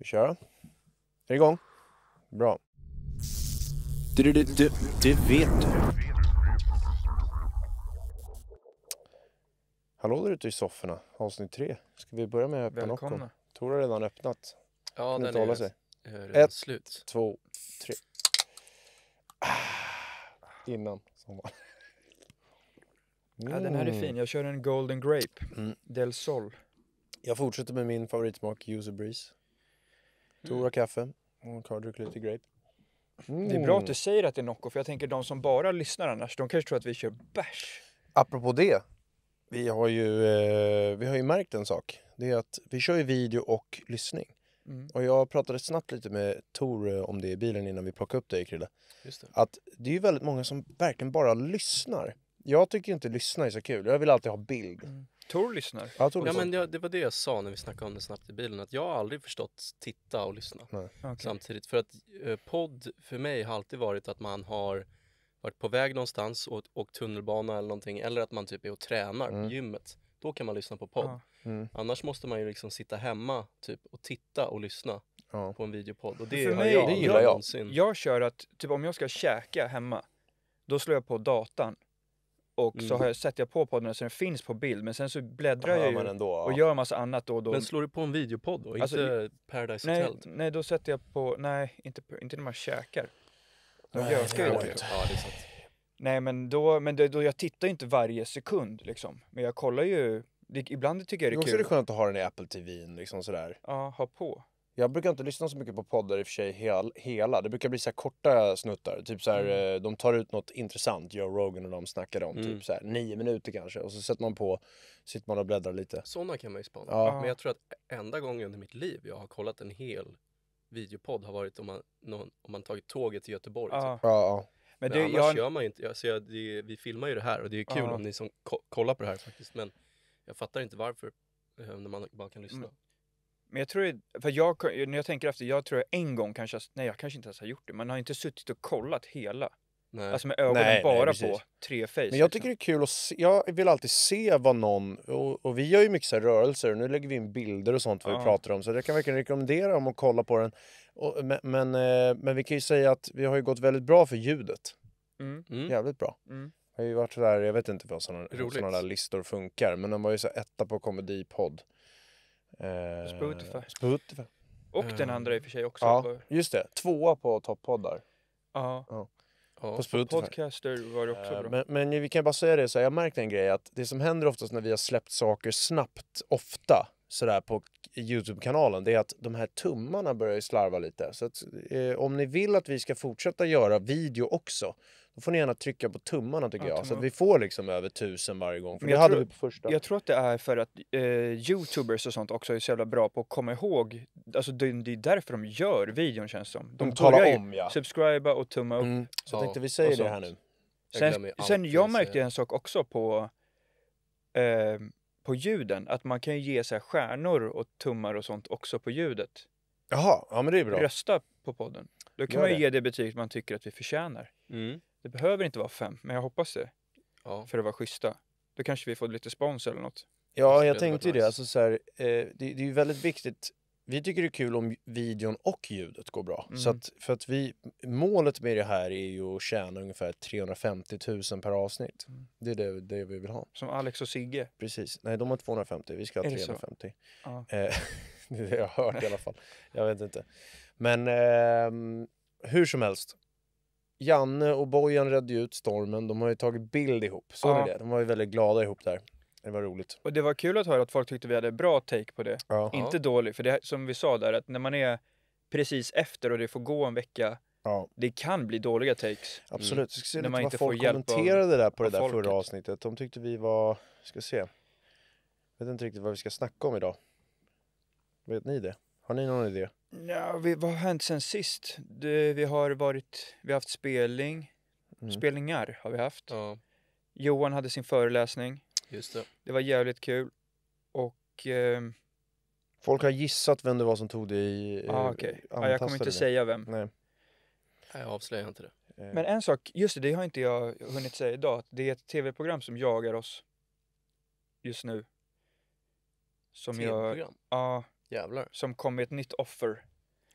Vi kör. Är det igång? Bra. Du, du, du, du vet du. Hallå där ute i sofforna, avsnitt tre. Ska vi börja med Välkomna. Panocco? Tor har redan öppnat. Ja, Kan den inte hålla sig. är redan Ett. slut. Två, tre. Ah, innan. sommaren. var. Ja, den här är fin. Jag kör en Golden Grape. Mm. Del Sol. Jag fortsätter med min favoritsmak, User Breeze. Tora mm. kaffe och Cardrick lite grape. Mm. Det är bra att du mm. säger att det är Nocco, för jag tänker de som bara lyssnar annars, de kanske tror att vi kör bärs. Apropå det, vi har ju, eh, vi har ju märkt en sak. Det är att vi kör ju video och lyssning. Mm. Och jag pratade snabbt lite med Tor eh, om det i bilen innan vi plockade upp dig Krille. Just det. Att det är ju väldigt många som verkligen bara lyssnar. Jag tycker inte lyssna är så kul, jag vill alltid ha bild. Mm. Tor lyssnar. Ja, Tor Ja, men det, det var det jag sa när vi snackade om det snabbt i bilen, att jag har aldrig förstått titta och lyssna Nej. samtidigt. För att eh, podd för mig har alltid varit att man har varit på väg någonstans och åkt tunnelbana eller någonting, eller att man typ är och tränar Mm. på gymmet. Då kan man lyssna på podd. Ja. Mm. Annars måste man ju liksom sitta hemma typ och titta och lyssna Ja. på en videopodd. Och det mig- jag det gillar aldrig jag. Jag kör att, typ om jag ska käka hemma, då slår jag på datan och mm. så har jag, sätter jag på podden så den finns på bild men sen så bläddrar jag ju ändå, ja. och gör massa annat då och då. Men slår du på en videopodd då? Alltså, inte Paradise nej, Hotel? Typ? Nej, då sätter jag på, nej, inte, inte när man käkar. De nej, gökar ju där. Ja, det är sant. Nej, men då, men då, jag tittar ju inte varje sekund liksom. Men jag kollar ju, det, ibland tycker jag det är kul. Det är det skönt att ha den i Apple TV liksom sådär. Ja, ha på. Jag brukar inte lyssna så mycket på poddar i och för sig hel, hela. Det brukar bli så korta snuttar. Typ så här, mm. Eh, de tar ut något intressant, Joe Rogan och de snackar om. Typ mm. Typ så här, nio minuter kanske. Och så sätter man på, sitter man och bläddrar lite. Sådana kan man ju spana. Ja. Men jag tror att enda gången under mitt liv jag har kollat en hel videopodd har varit om man, någon, om man tagit tåget till Göteborg. Ja. Typ. Ja. Men, men annars jag... gör man ju inte. Alltså jag, det, vi filmar ju det här och det är kul om ni som kollar på det här faktiskt. Men jag fattar inte varför eh, när man bara kan lyssna. Mm. Men jag tror, för jag, när jag tänker efter, jag tror en gång kanske, nej jag kanske inte ens har gjort det, man har inte suttit och kollat hela. Nej. Alltså med ögonen nej, bara nej, på tre face. Men jag liksom. tycker det är kul att se, jag vill alltid se vad någon, och, och vi gör ju mycket så rörelser, nu lägger vi in bilder och sånt vad ja. vi pratar om, så jag kan verkligen rekommendera dem att kolla på den. Och, men, men, eh, men, vi kan ju säga att vi har ju gått väldigt bra för ljudet. Mm. Mm. Jävligt bra. Mm. Jag har ju varit sådär, jag vet inte vad sådana, sådana där listor funkar, men den var ju så etta på komedipodd. Eh, Spotify. Spotify. Och den eh, andra i och för sig också. Ja, just det. Tvåa på topppoddar. Ja. Ja, på Spotify. Podcaster var det också eh, bra. Men, men, vi kan bara säga det så här, jag märkte en grej att det som händer oftast när vi har släppt saker snabbt, ofta, sådär på Youtube-kanalen, det är att de här tummarna börjar slarva lite. Så att, eh, om ni vill att vi ska fortsätta göra video också då får ni gärna trycka på tummarna tycker ja, jag, så att vi får liksom över tusen varje gång. För det hade tror, vi på första. jag tror att det är för att eh, youtubers och sånt också är så jävla bra på att komma ihåg, alltså det, det är därför de gör videon känns det som. De, de mm, talar om ja. Subscriba och tumma upp. Mm, så jag tänkte vi säger det här nu. Jag sen, sen jag märkte jag en sak också på, eh, på ljuden, att man kan ge så här stjärnor och tummar och sånt också på ljudet. Jaha, ja men det är bra. Rösta på podden. Då kan Gör man ju det. ge det betyget man tycker att vi förtjänar. Mm. Det behöver inte vara fem, men jag hoppas det. Ja. För att vara schyssta. Då kanske vi får lite spons eller något. Ja, jag tänkte ju det. Alltså, så här, eh, det, det, är ju väldigt viktigt. Vi tycker det är kul om videon och ljudet går bra. Mm. Så att, för att vi, målet med det här är ju att tjäna ungefär 350 000 per avsnitt. Mm. Det är det, det vi vill ha. Som Alex och Sigge. Precis. Nej, de har 250. Vi ska ha är 350. Det, ja. Eh, det är det jag har hört i alla fall. Jag vet inte. Men eh, hur som helst. Janne och Bojan redde ut stormen. De har ju tagit bild ihop. Så ja. det. De var ju väldigt glada ihop där. Det var roligt. Och det var kul att höra att folk tyckte vi hade bra take på det. Ja. Inte dålig, för det som vi sa där, att när man är precis efter och det får gå en vecka, ja. det kan bli dåliga takes. Mm. Absolut. Mm. Ska se när man inte får hjälp kommenterade av, det där på det där folket. förra avsnittet. De tyckte vi var, ska se, Jag vet inte riktigt vad vi ska snacka om idag. Vet ni det? Har ni någon idé? Ja, vi, vad har hänt sen sist? Det, vi har varit, vi har haft spelning, mm. spelningar har vi haft. Ja. Johan hade sin föreläsning. Just det. Det var jävligt kul. Och... Eh, Folk har gissat vem det var som tog dig... i... Eh, ah, okay. ja, jag kommer inte det. säga vem. Nej. Nej, jag avslöjar inte det. Eh. Men en sak, just det, det har inte jag hunnit säga idag. Det är ett tv-program som jagar oss just nu. Som TV-program? Ja. Jävlar. som kom med ett nytt offer.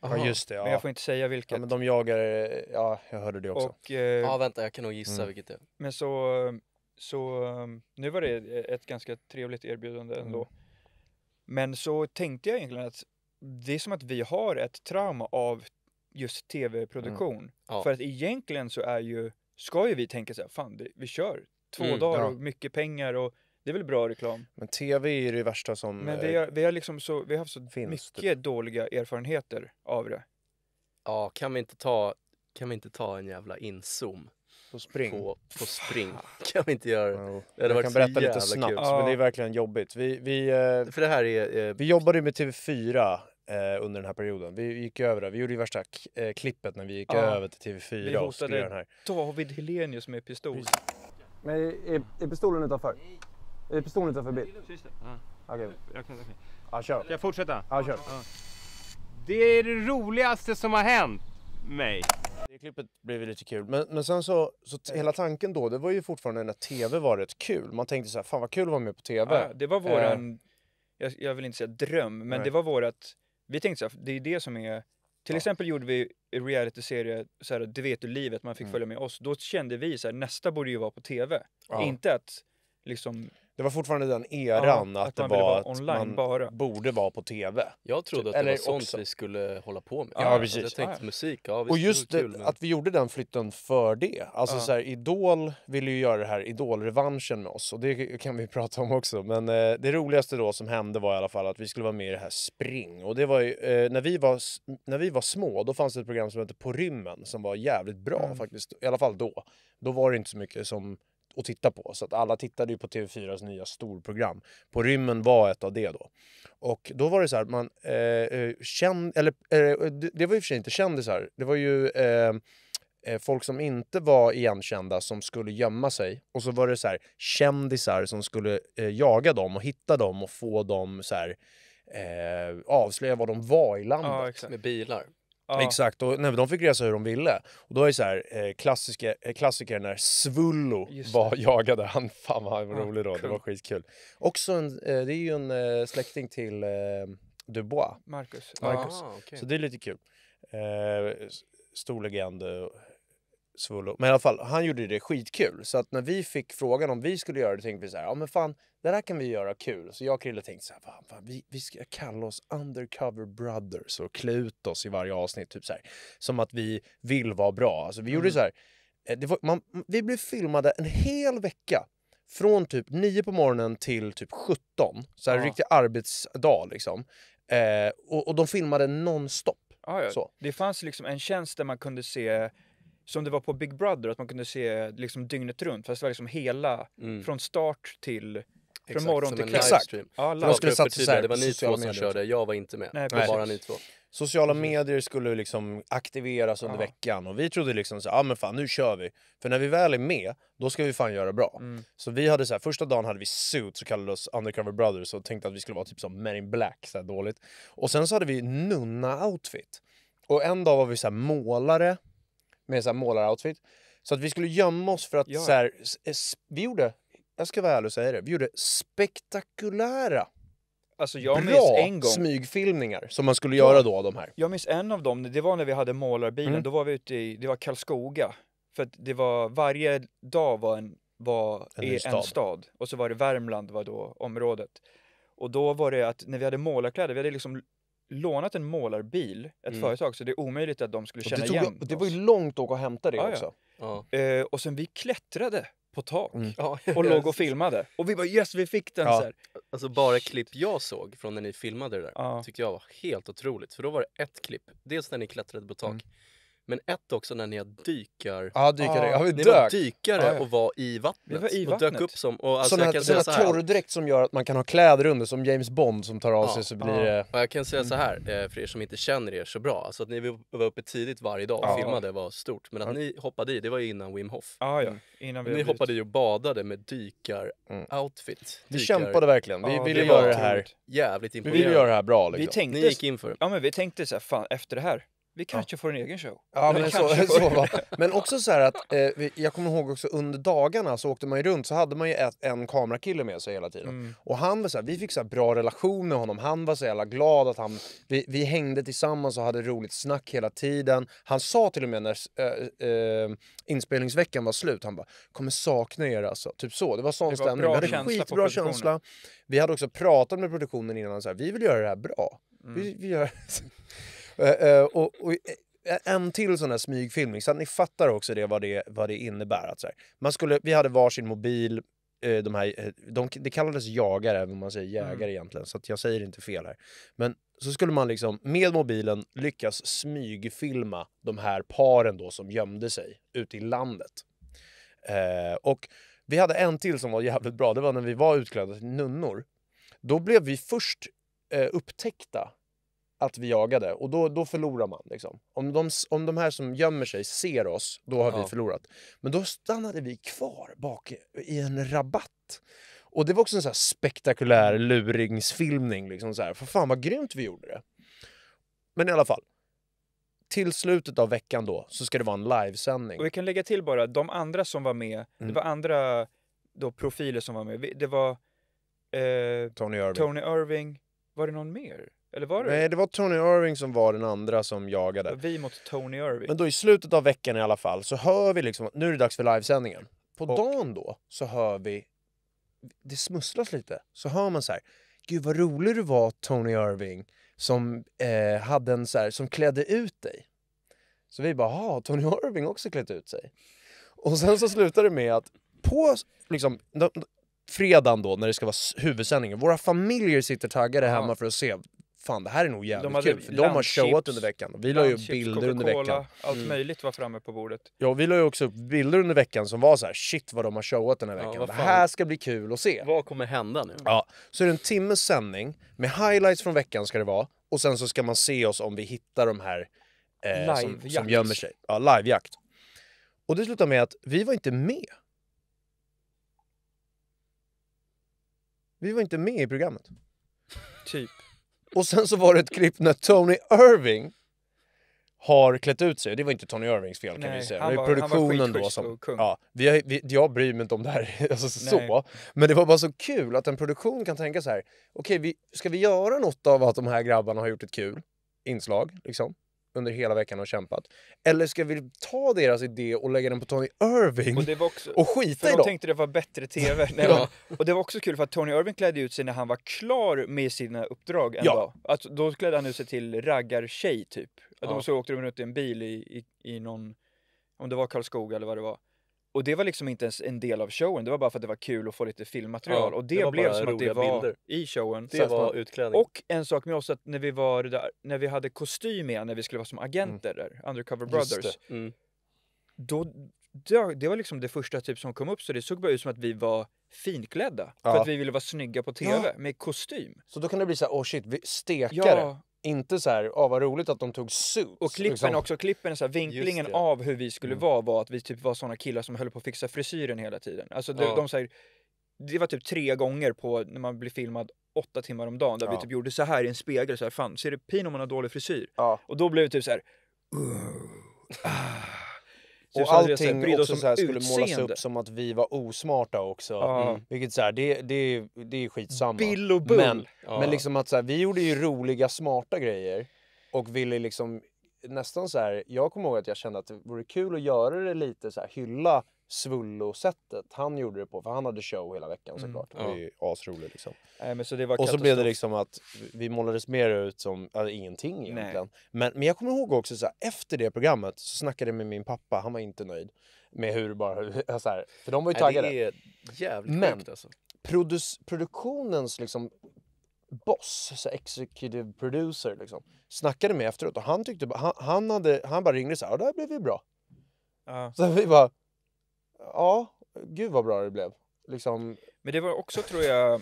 Ja just det, ja Men jag får inte säga vilket. Ja, men de jagar, eh, ja jag hörde det också. Och, eh, Ja vänta jag kan nog gissa Mm. vilket det är. Men så, så um, nu var det ett ganska trevligt erbjudande mm. ändå. Men så tänkte jag egentligen att det är som att vi har ett trauma av just tv-produktion. Mm. Ja. För att egentligen så är ju, ska ju vi tänka så här, fan det, vi kör två Mm, dagar ja. och mycket pengar och det är väl bra reklam? Men tv är ju det värsta som... Men vi eh, har, vi har, liksom så, vi har haft så finns, mycket typ. dåliga erfarenheter av det. Ja, kan vi inte ta, kan vi inte ta en jävla inzoom? På spring? På, på spring. kan vi inte göra det? Ja, jag kan berätta lite snabbt, kul. men det är verkligen jobbigt. Vi, vi, eh, För det här är, eh... vi jobbade ju med TV4 eh, under den här perioden. Vi gick över det. Vi gjorde ju värsta eh, klippet när vi gick ja. över till TV4. Vi hotade och den här. David Helenius med pistol. Men är, är pistolen utanför? Nej. Är pistolen utanför bil? Ja. Okej. Jag jag kan. Ja, kör. Ska jag fortsätta? Ja, kör. Ja. Det är det roligaste som har hänt mig. Det klippet blev lite kul. Men, men sen så, så hela tanken då, det var ju fortfarande när tv var rätt kul. Man tänkte så här, fan vad kul att vara med på tv. Ja, det var våran, eh. jag, jag, vill inte säga dröm, men Nej. det var vårat, vi tänkte så här, det är det som är till ja. exempel gjorde vi realityserie, så här, det vet du livet, man fick mm. följa med oss. Då kände vi så här, nästa borde ju vara på tv. Ja. Inte att liksom det var fortfarande den eran att, att, det man var, vara man bara. borde vara på tv. Jag trodde att Eller det var sånt också. vi skulle hålla på med. Ja, precis. Alltså, jag tänkte ja. musik, ja, Och just det, kul, men... att vi gjorde den flytten för det. Alltså ja. så här, Idol ville ju göra det här Idol-revanschen med oss och det kan vi prata om också. Men eh, det roligaste då som hände var i alla fall att vi skulle vara med i det här Spring. Och det var ju, eh, när, vi var, när vi var små då fanns det ett program som hette På rymmen som var jävligt bra mm. faktiskt. I alla fall då. Då var det inte så mycket som att titta på. Så att alla tittade ju på TV4s nya storprogram. På rymmen var ett av det då. Och då var det så här, man eh, eh känd, eller eh, eh det var ju för sig inte kändisar, det var ju eh, eh, folk som inte var igenkända som skulle gömma sig. Och så var det så här, kändisar som skulle jaga dem och hitta dem och få dem så här, avslöja vad de var i landet. Ja, med bilar. Ja. Exakt, och nej, de fick resa hur de ville. Och då är det så här, eh, eh klassiker, när Svullo var jagade. Han, fan vad ja, rolig då, cool. det var skitkul. Också en, eh, det är ju en eh, släkting till eh, Dubois. Marcus. Marcus. Ah, okay. Så det är lite kul. stor legend Svullo. Men i alla fall, han gjorde det skitkul. Så att när vi fick frågan om vi skulle göra det tänkte vi så här, ja men fan, det där kan vi göra kul. Så jag och Krille tänkte så här, fan, fan, vi, vi ska kalla oss Undercover Brothers och klä ut oss i varje avsnitt. Typ så här. Som att vi vill vara bra. Alltså vi mm. gjorde så här, eh, var, man, vi blev filmade en hel vecka. Från typ 9 på morgonen till typ 17. Så här ja. riktig arbetsdag liksom. Eh, och, och de filmade nonstop. Ah, ja. Det fanns liksom en tjänst där man kunde se som det var på Big Brother, att man kunde se liksom dygnet runt. Fast det var liksom hela, mm. från start till Exakt, morgon till kväll. Exakt. Ja, live. Man skulle satsa så här, det var ni två som körde, jag var inte med. Nej, var bara ni två. Sociala medier skulle liksom aktiveras under ja. veckan och vi trodde liksom så ja ah, men fan nu kör vi. För när vi väl är med, då ska vi fan göra bra. Mm. Så vi hade så här, första dagen hade vi suits och kallade oss undercover brothers och tänkte att vi skulle vara typ som Men in Black, så dåligt. Och sen så hade vi nunna-outfit. Och en dag var vi så här, målare, med så målaroutfit. Så att vi skulle gömma oss för att ja. så här, vi gjorde, jag ska vara ärlig och säga det, vi gjorde spektakulära Alltså jag Bra en gång. smygfilmningar som man skulle göra då av de här. Jag minns en av dem, det var när vi hade målarbilen, mm. då var vi ute i, det var Karlskoga. För att det var, varje dag var en, var en, en stad. stad. Och så var det Värmland var då området. Och då var det att när vi hade målarkläder, vi hade liksom lånat en målarbil, ett mm. företag, så det är omöjligt att de skulle känna det tog, igen Det var ju långt att åka och hämta det ah, också. Ja. Ah. Eh, och sen vi klättrade på tak mm. och låg och filmade. Och vi bara yes, vi fick den! Ja. Så här. Alltså bara Shit. klipp jag såg från när ni filmade det där ja. tyckte jag var helt otroligt. För då var det ett klipp, dels när ni klättrade på tak, mm. Men ett också när ni har dykar... Ja, dykare. Ja, ah, vi ni dök. var dykare ja, ja. och var i vattnet. Vi var i vattnet. Och dök upp som... Och alltså, sådana såna så torrdräkt som gör att man kan ha kläder under, som James Bond som tar av ja. sig så blir det... Och jag kan säga så här, eh, för er som inte känner er så bra, alltså att ni var uppe tidigt varje dag och filmade var stort. Men att ni hoppade i, det var ju innan Wim Hof. Ja, ja. Mm. Innan vi ni hoppade i och badade med dykar-outfit. Mm. Vi kämpade verkligen. Vi ville göra det här... Jävligt imponerande. Vi ville göra det här bra liksom. Vi tänkte, ni gick in för det. Ja, men vi tänkte så här, fan efter det här vi kanske ja. får en egen show. Ja, men, så, så men också så här att, eh, jag kommer ihåg också under dagarna så åkte man ju runt så hade man ju ett, en kamerakille med sig hela tiden. Mm. Och han var så här, vi fick så bra relation med honom, han var så jävla glad att han, vi, vi hängde tillsammans och hade roligt snack hela tiden. Han sa till och med när äh, äh, inspelningsveckan var slut, han bara “kommer sakna er alltså”. Typ så, det var sån det var stämning. Vi hade skitbra känsla. Vi hade också pratat med produktionen innan, så här, vi vill göra det här bra. Mm. Vi, vi gör... Eh, eh, och, och, eh, en till sån här smygfilmning, så att ni fattar också det, vad, det, vad det innebär. Att så här, man skulle, vi hade varsin mobil, de här, de, det kallades jagare, även om man säger mm. jägare mm. egentligen, så jag säger inte fel här. Men så skulle man liksom med mobilen lyckas smygfilma de här paren då som gömde sig ute i landet. Eh, och vi hade en till som var jävligt bra, det var när vi var utklädda till nunnor. Då blev vi först eh, upptäckta att vi jagade och då, då förlorar man. Liksom. Om, de, om de här som gömmer sig ser oss, då har ja. vi förlorat. Men då stannade vi kvar bak i en rabatt. Och det var också en så spektakulär mm. luringsfilmning. Liksom så här. För fan vad grymt vi gjorde det. Men i alla fall. Till slutet av veckan då så ska det vara en livesändning. Och vi kan lägga till bara, de andra som var med, mm. det var andra då profiler som var med. Det var eh, Tony Irving. Tony Irving. Var det någon mer? Eller var det? Nej, det var Tony Irving som var den andra som jagade. Vi mot Tony Irving. Men då i slutet av veckan i alla fall så hör vi liksom att nu är det dags för livesändningen. På och. dagen då så hör vi, det smusslas lite, så hör man så här, gud vad rolig du var Tony Irving som eh, hade en så här, som klädde ut dig. Så vi bara, har Tony Irving också klätt ut sig. Och sen så slutar det med att på liksom, fredagen då när det ska vara huvudsändningen, våra familjer sitter taggade ja. hemma för att se fan det här är nog jävligt de kul. För de har showat under veckan. Vi la ju upp bilder under veckan. Allt mm. möjligt var framme på bordet. Ja, vi la ju också upp bilder under veckan som var så här, shit vad de har showat den här veckan. Ja, det här ska bli kul att se. Vad kommer hända nu? Ja, så är det en timmes sändning med highlights från veckan ska det vara. Och sen så ska man se oss om vi hittar de här eh, som, som gömmer sig. Ja, livejakt. Och det slutade med att vi var inte med. Vi var inte med i programmet. Typ. Och sen så var det ett klipp när Tony Irving har klätt ut sig. Det var inte Tony Irvings fel kan Nej, vi säga. Det är produktionen då som... Ja, vi, vi, jag bryr mig inte om det här alltså, så. Men det var bara så kul att en produktion kan tänka så här. Okej, okay, ska vi göra något av att de här grabbarna har gjort ett kul inslag? Liksom? under hela veckan och kämpat? Eller ska vi ta deras idé och lägga den på Tony Irving och, det var också, och skita i dem? De tänkte det var bättre tv. Nej, ja. Och det var också kul för att Tony Irving klädde ut sig när han var klar med sina uppdrag en ja. dag. Alltså, då klädde han ut sig till raggartjej typ. ja. De så åkte de runt i en bil i, i, i någon, om det var Karlskoga eller vad det var. Och det var liksom inte ens en del av showen, det var bara för att det var kul att få lite filmmaterial. Ja, och det, det blev som att det var bilder. i showen. Det var man... utklädning. Och en sak med oss, att när vi var där, när vi hade kostym med, när vi skulle vara som mm. agenter mm. där, Undercover Brothers. Det. Mm. Då, det, var liksom det första typ som kom upp, så det såg bara ut som att vi var finklädda. Ja. För att vi ville vara snygga på TV med kostym. Så då kan det bli så här, oh shit, vi stekare. Ja, inte så här, ah, vad roligt att de tog suits. Och klippen liksom. också, klippen så här, vinklingen av hur vi skulle mm. vara var att vi typ var såna killar som höll på att fixa frisyren hela tiden. Alltså de, ja. de så det var typ tre gånger på när man blir filmad åtta timmar om dagen där ja. vi typ gjorde så här i en spegel så här, fan ser det pin om man har dålig frisyr? Ja. Och då blev det typ så här, uh, ah och allting här, också så här, skulle utseende. målas upp som att vi var osmarta också. Mm. Vilket så här, det, det, det är skitsamma. Bill och Bull. Men, ja. men liksom att så här, vi gjorde ju roliga, smarta grejer och ville liksom nästan så här, jag kommer ihåg att jag kände att det vore kul att göra det lite så här, hylla svullo-sättet han gjorde det på, för han hade show hela veckan mm, såklart. Mm. Ja. Det är ju asroligt liksom. Nej, men så det var och så blev det liksom att vi målades mer ut som alltså, ingenting egentligen. Men, men jag kommer ihåg också så här, efter det programmet så snackade jag med min pappa, han var inte nöjd med hur bara, så här, för de var ju taggade. Nej, det är jävligt men, sjukt alltså. Produ produktionens liksom boss, så executive producer liksom, snackade med efteråt och han tyckte han, han, hade, han bara ringde så här, och det här blev ju bra. Uh. Så vi bara, ja, gud vad bra det blev. Liksom... Men det var också, tror jag,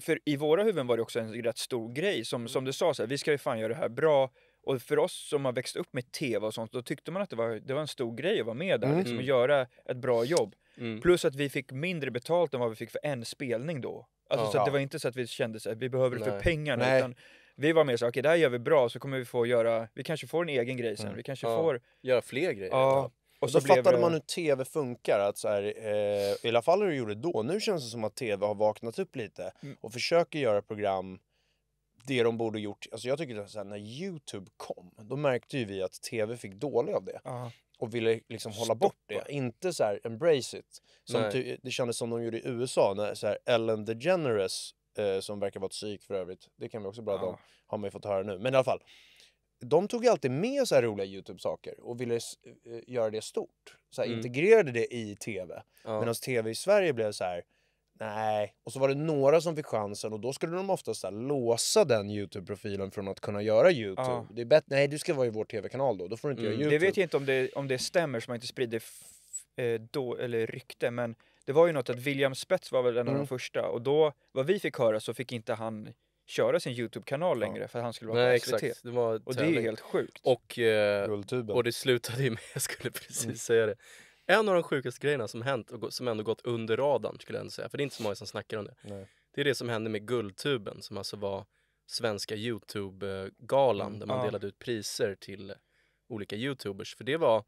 för i våra huvuden var det också en rätt stor grej. Som, som du sa, så här, vi ska ju fan göra det här bra. Och för oss som har växt upp med tv och sånt, då tyckte man att det var, det var en stor grej att vara med där, liksom, mm. liksom, att göra ett bra jobb. Mm. Plus att vi fick mindre betalt än vad vi fick för en spelning då. Alltså, ja. så det var inte så att vi kände så här, vi behöver det för pengarna. Nej. Utan vi var mer så okej okay, det här gör vi bra, så kommer vi få göra, vi kanske får en egen grej sen. Mm. Vi kanske ja. får... Göra fler grejer. Ja. Och så, så fattade blev... man hur tv funkar. Att så här, eh, I alla fall hur du gjorde då. Nu känns det som att tv har vaknat upp lite mm. och försöker göra program det de borde gjort. Alltså jag tycker att när Youtube kom, då märkte ju vi att tv fick dålig av det. Uh. Och ville liksom hålla Stoppa. bort det. Inte så här embrace it. Som ty, det kändes som de gjorde i USA när så här, Ellen DeGeneres, eh, som verkar vara ett psyk för övrigt, det kan vi också prata uh. om, har fått höra nu. Men i alla fall de tog ju alltid med så här roliga Youtube-saker och ville eh, eh, göra det stort. Så här, mm. Integrerade det i tv. Ja. Medan tv i Sverige blev så här, nej. Och så var det några som fick chansen och då skulle de oftast här, låsa den Youtube-profilen från att kunna göra Youtube. Ja. Det är bättre, nej du ska vara i vår tv-kanal då, då får du inte mm. göra Youtube. Det vet jag inte om det, om det stämmer så man inte sprider eh, då, eller rykte, men det var ju något att William Spets var väl en mm. av de mm. första och då, vad vi fick höra så fick inte han köra sin Youtube-kanal längre ja. för att han skulle vara Nej, på SVT. Exakt. Det var och det är helt sjukt. Och, eh, och det slutade ju med, jag skulle precis mm. säga det, en av de sjukaste grejerna som hänt och som ändå gått under radarn skulle jag ändå säga, för det är inte så många som snackar om det. Nej. Det är det som hände med Guldtuben som alltså var svenska Youtube-galan mm. där man ja. delade ut priser till olika Youtubers. För det var,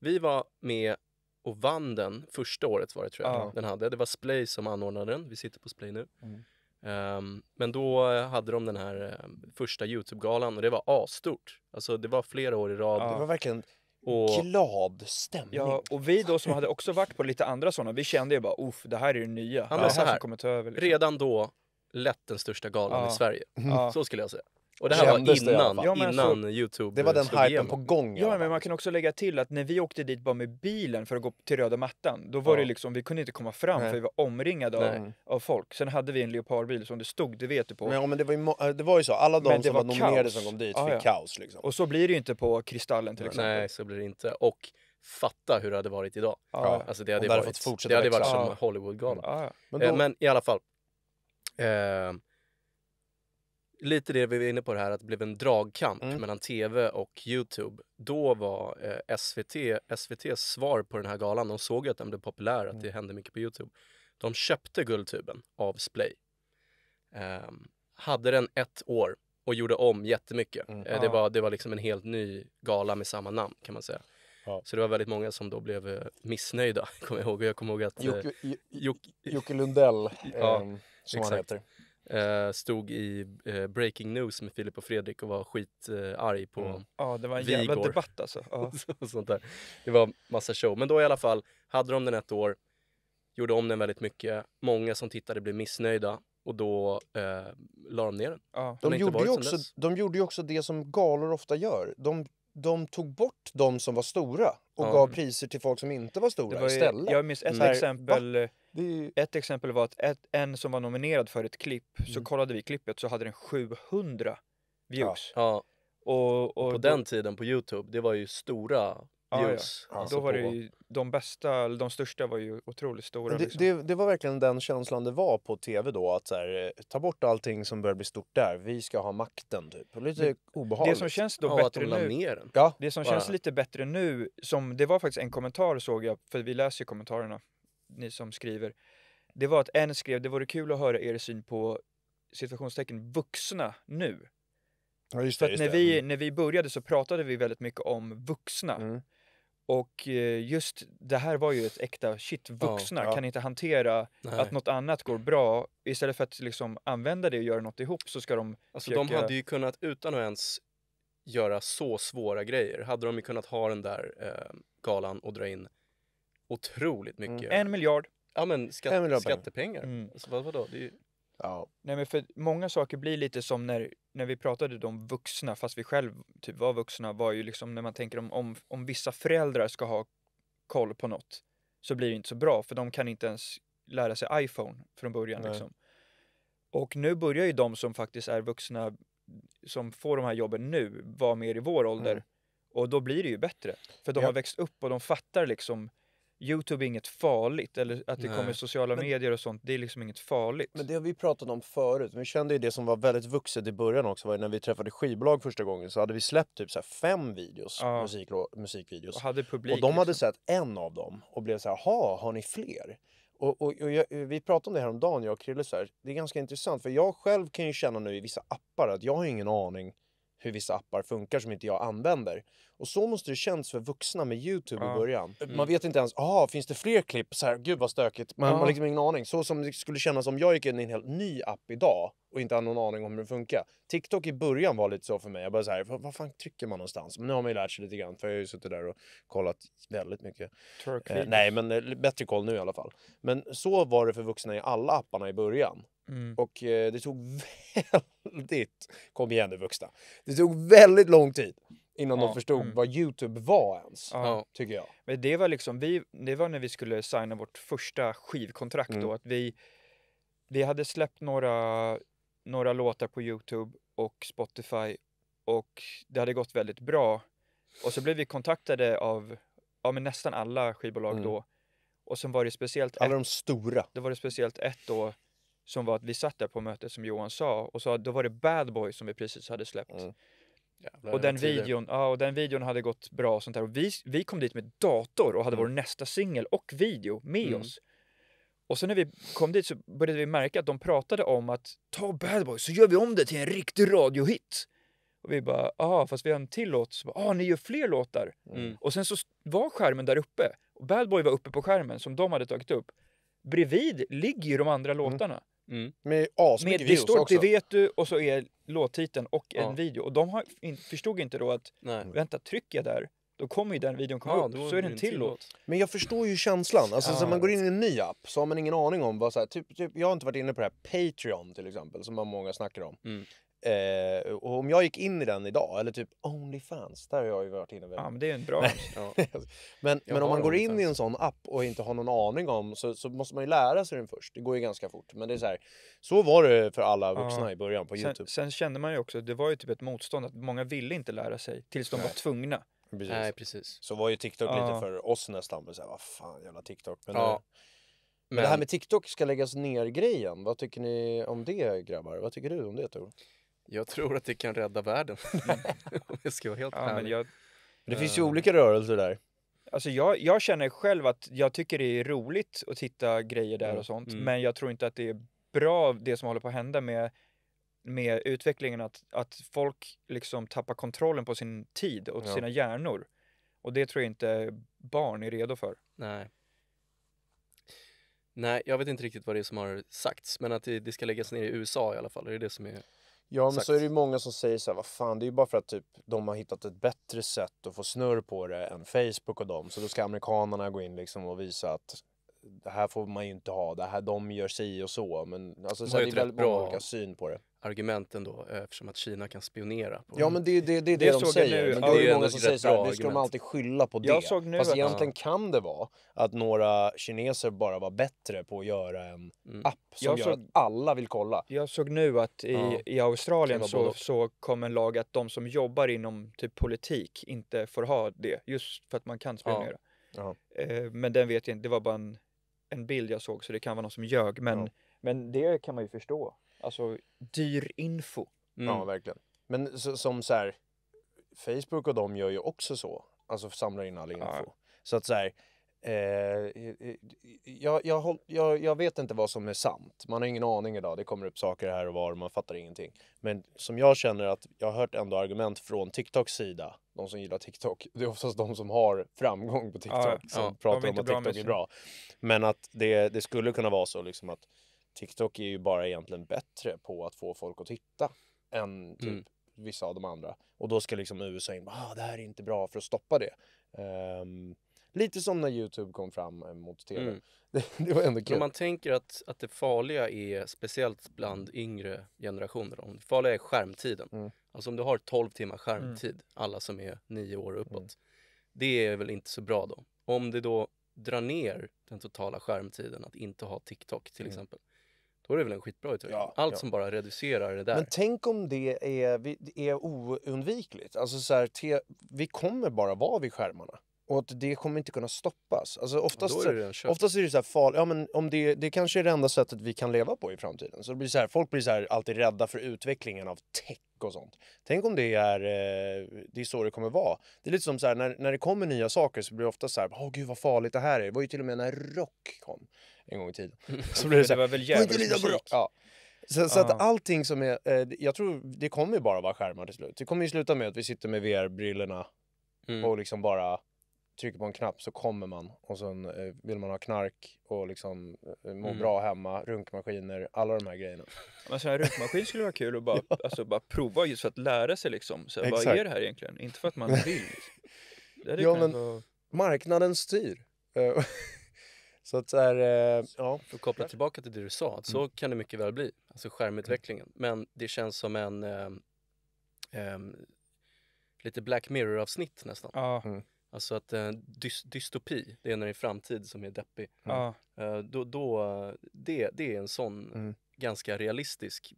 vi var med och vann den första året var det tror jag ja. den hade. Det var Splay som anordnade den, vi sitter på Splay nu. Mm. Um, men då hade de den här eh, första Youtube-galan och det var asstort. Alltså det var flera år i rad. Ja. Det var verkligen och, glad stämning. Ja, och vi då som hade också varit på lite andra sådana, vi kände ju bara uff, det här är det nya. Ja, det här, här som kommer ta över. Liksom. Redan då lätt den största galan ja. i Sverige. Så skulle jag säga. Och det här var innan, det, ja, men innan så, alltså, Youtube Det var den hypen igenom. på gång. Ja, men man kan också lägga till att när vi åkte dit bara med bilen för att gå till röda mattan, då var ja. det liksom, vi kunde inte komma fram Nej. för vi var omringade av, av, folk. Sen hade vi en leopardbil som det stod, det vet du på. ja, men det, var ju, äh, det var ju så, alla de som var, var nominerade som kom dit ah, fick ja. kaos. Liksom. Och så blir det ju inte på Kristallen till exempel. Nej, så blir det inte. Och fatta hur det hade varit idag. Ah. Alltså det hade, varit, det hade varit som Hollywoodgala. Ah. Men, eh, då... men, i alla fall. Eh, lite det vi var inne på här, att det blev en dragkamp mm. mellan tv och Youtube. Då var eh, SVT, SVTs svar på den här galan, de såg ju att den blev populär, att mm. det hände mycket på Youtube. De köpte Guldtuben av Splay. Eh, hade den ett år och gjorde om jättemycket. Mm. Eh, det, ah. var, det var liksom en helt ny gala med samma namn kan man säga. Ja. Så det var väldigt många som då blev eh, missnöjda, kommer jag ihåg. Jag kommer ihåg att... Jocke, eh, Jocke Lundell, ja, ehm, som exakt. han heter. Eh, stod i eh, Breaking News med Filip och Fredrik och var skitarg eh, på mm. Ja, det var en Vigor. jävla debatt alltså. Ja. Sånt där. Det var massa show. Men då i alla fall, hade de den ett år, gjorde om den väldigt mycket. Många som tittade blev missnöjda och då eh, la de ner den. Ja. De, gjorde ju också, de gjorde ju också det som galor ofta gör. De de tog bort de som var stora och ja. gav priser till folk som inte var stora var ju, istället. Jag minns ett mm. exempel. Va? Ju... Ett exempel var att ett, en som var nominerad för ett klipp, mm. så kollade vi klippet så hade den 700 views. Ja. ja. Och, och, på då... den tiden på Youtube, det var ju stora Ja, Ja. Alltså då var på... det ju, de bästa, de största var ju otroligt stora. Det, liksom. det, det, var verkligen den känslan det var på tv då, att så här, eh, ta bort allting som börjar bli stort där, vi ska ha makten typ. Och lite det, obehagligt. Det som känns då ja, bättre de nu, ja. det som känns lite bättre nu, som, det var faktiskt en kommentar såg jag, för vi läser ju kommentarerna, ni som skriver. Det var att en skrev, det vore kul att höra er syn på situationstecken vuxna nu. Ja, det, för att när, vi, mm. när vi började så pratade vi väldigt mycket om vuxna. Mm. Och eh, just det här var ju ett äkta shit, vuxna ja, ja. kan inte hantera Nej. att något annat går bra. Istället för att liksom använda det och göra något ihop så ska de Alltså försöka... de hade ju kunnat, utan att ens göra så svåra grejer, hade de ju kunnat ha den där eh, galan och dra in otroligt mm. mycket. Mm. En miljard. Ja men skatt, skattepengar. Mm. Alltså, vad, vadå? Det är ju... Ja. Nej men för många saker blir lite som när, när vi pratade om vuxna, fast vi själv typ var vuxna, var ju liksom när man tänker om, om, om vissa föräldrar ska ha koll på något så blir det inte så bra för de kan inte ens lära sig iPhone från början Nej. liksom. Och nu börjar ju de som faktiskt är vuxna som får de här jobben nu vara mer i vår mm. ålder mm. och då blir det ju bättre för de ja. har växt upp och de fattar liksom Youtube är inget farligt, eller att det Nej. kommer sociala men, medier och sånt, det är liksom inget farligt. Men det har vi pratat om förut, vi kände ju det som var väldigt vuxet i början också, var när vi träffade skivbolag första gången så hade vi släppt typ så fem videos, ja. musik, musikvideos. Och, hade publik, och de hade liksom. sett en av dem och blev så här, jaha, har ni fler? Och, och, och jag, vi pratade om det här om dagen, jag och Krille, så här, det är ganska intressant för jag själv kan ju känna nu i vissa appar att jag har ingen aning hur vissa appar funkar som inte jag använder. Och så måste det känns för vuxna med Youtube ja. i början. Mm. Man vet inte ens, ah, finns det fler klipp? Så här, gud vad stökigt. Man, ja. man har liksom ingen aning. Så som det skulle kännas om jag gick in i en helt ny app idag och inte hade någon aning om hur den funkar. TikTok i början var lite så för mig. Jag bara så här, vad fan trycker man någonstans? Men nu har man ju lärt sig lite grann för jag har ju suttit där och kollat väldigt mycket. Eh, nej, men eh, bättre koll nu i alla fall. Men så var det för vuxna i alla apparna i början. Mm. Och eh, det tog väldigt, kom igen nu vuxna, det tog väldigt lång tid innan ja, de förstod mm. vad Youtube var ens, ja. tycker jag. Men det var liksom, vi, det var när vi skulle signa vårt första skivkontrakt mm. då, att vi, vi hade släppt några, några låtar på Youtube och Spotify och det hade gått väldigt bra. Och så blev vi kontaktade av ja, men nästan alla skivbolag mm. då. Och sen var det speciellt... Alla ett, de stora. Då var det speciellt ett då som var att vi satt där på mötet som Johan sa och sa då var det Bad Boy som vi precis hade släppt. Mm. Jävlar, och, den videon, ja, och den videon hade gått bra och sånt där. Och vi, vi kom dit med dator och hade mm. vår nästa singel och video med mm. oss. Och sen när vi kom dit så började vi märka att de pratade om att ta Bad Boy så gör vi om det till en riktig radiohit. Och vi bara, ja fast vi har en till låt. Så bara, ah, ni gör fler låtar. Mm. Och sen så var skärmen där uppe. Och Bad Boy var uppe på skärmen som de hade tagit upp. Bredvid ligger ju de andra mm. låtarna. Mm. Med asmycket views också. Det vet du och så är låttiteln och ja. en video. Och de har, in, förstod inte då att Nej. vänta, trycker jag där då kommer ju den videon komma ja, upp, så är det en till låt. Men jag förstår ju känslan. Alltså, ja. så man går in i en ny app så har man ingen aning om vad så här, typ, typ, jag har inte varit inne på det här Patreon till exempel som många snackar om. Mm. Eh, och om jag gick in i den idag, eller typ Onlyfans, där har jag ju varit inne väldigt Ja, men det är en bra. ja. men, men om man går in i en sån app och inte har någon aning om så, så måste man ju lära sig den först. Det går ju ganska fort. Men det är så här, så var det för alla vuxna ja. i början på Youtube. Sen kände man ju också, det var ju typ ett motstånd att många ville inte lära sig tills de Nej. var tvungna. Precis. Nej, precis. Så var ju TikTok ja. lite för oss nästan, så här, vad fan jävla TikTok. Men ja. Nu, eh, men det här med TikTok ska läggas ner-grejen, vad tycker ni om det grabbar? Vad tycker du om det Tor? Jag tror att det kan rädda världen. Mm. Om jag ska vara helt ja, ärlig. Jag, det finns ju uh... olika rörelser där. Alltså jag, jag känner själv att jag tycker det är roligt att titta grejer där mm. och sånt. Mm. Men jag tror inte att det är bra det som håller på att hända med, med utvecklingen. Att, att folk liksom tappar kontrollen på sin tid och ja. sina hjärnor. Och det tror jag inte barn är redo för. Nej. Nej, jag vet inte riktigt vad det är som har sagts, men att det, det ska läggas ner i USA i alla fall, är det som är Ja, men Exakt. så är det ju många som säger så här, vad fan, det är ju bara för att typ, de har hittat ett bättre sätt att få snurr på det än Facebook och dem. Så då ska amerikanerna gå in liksom och visa att det här får man ju inte ha, det här, de gör si och så. Men alltså, så det är väldigt bra. många olika syn på det argumenten då eh, eftersom att Kina kan spionera. På ja men det, det, det, är det, de säger. Nu, men det är ju många som säger såhär, nu ska de alltid skylla på det. Jag nu Fast att... egentligen kan det vara att några kineser bara var bättre på att göra en mm. app som jag gör såg... att alla vill kolla. Jag såg nu att i, ja. i Australien så, så kom en lag att de som jobbar inom typ politik inte får ha det just för att man kan spionera. Ja. Ja. Eh, men den vet jag inte, det var bara en, en bild jag såg så det kan vara någon som ljög men, men det kan man ju förstå alltså, dyr info. Mm. Ja, verkligen. Men så, som så här, Facebook och de gör ju också så. Alltså samlar in all info. Ja. Så att så här, eh, jag, jag, jag, jag, vet inte vad som är sant. Man har ingen aning idag. Det kommer upp saker här och var och man fattar ingenting. Men som jag känner att jag har hört ändå argument från TikToks sida. De som gillar TikTok. Det är oftast de som har framgång på TikTok. Ja, som ja, pratar om att TikTok är bra. Men att det, det skulle kunna vara så liksom att TikTok är ju bara egentligen bättre på att få folk att titta än typ mm. vissa av de andra. Och då ska liksom USA in, ah, det här är inte bra för att stoppa det. Um, lite som när Youtube kom fram eh, mot TV. Mm. Det, det, var ändå kul. Om man tänker att, att det farliga är, speciellt bland yngre generationer, då, det farliga är skärmtiden. Mm. Alltså om du har 12 timmar skärmtid, mm. alla som är 9 år uppåt, mm. det är väl inte så bra då. Om det då drar ner den totala skärmtiden att inte ha TikTok till mm. exempel. Då är det väl en skitbra utveckling? Ja, Allt ja. som bara reducerar det där. Men tänk om det är, är oundvikligt. Alltså så här, te, vi kommer bara vara vid skärmarna. Och att det kommer inte kunna stoppas. Alltså oftast, är det oftast är det så här farligt. Ja, men om det, det kanske är det enda sättet vi kan leva på i framtiden. Så det blir så här, folk blir så här, alltid rädda för utvecklingen av tech och sånt. Tänk om det är, eh, det är så det kommer vara. Det är lite som så här, när, när det kommer nya saker så blir det ofta så här, åh oh, gud vad farligt det här är. Det var ju till och med när rock kom en gång i tiden. Mm. Så blir det, så här, det var väl djävulsmusik? Ja. Så, så, att allting som är, eh, jag tror det kommer ju bara vara skärmar till slut. Det kommer ju sluta med att vi sitter med VR-brillorna mm. och liksom bara trycker på en knapp så kommer man och sen eh, vill man ha knark och liksom eh, må mm. bra hemma, runkmaskiner, alla de här grejerna. Men så här runkmaskin skulle vara kul att bara, ja. alltså, bara prova just för att lära sig liksom. Så här, vad är det här egentligen? Inte för att man vill. Det ja men vara... marknaden styr. Eh, så att så här, eh, ja. För att koppla tillbaka till det du sa, att så mm. kan det mycket väl bli, alltså skärmutvecklingen. Mm. Men det känns som en eh, lite Black Mirror-avsnitt nästan. Ah. Alltså att eh, dys dystopi, det är när det är framtid som är deppig. Mm. Eh, då, då, det, det är en sån mm. ganska realistisk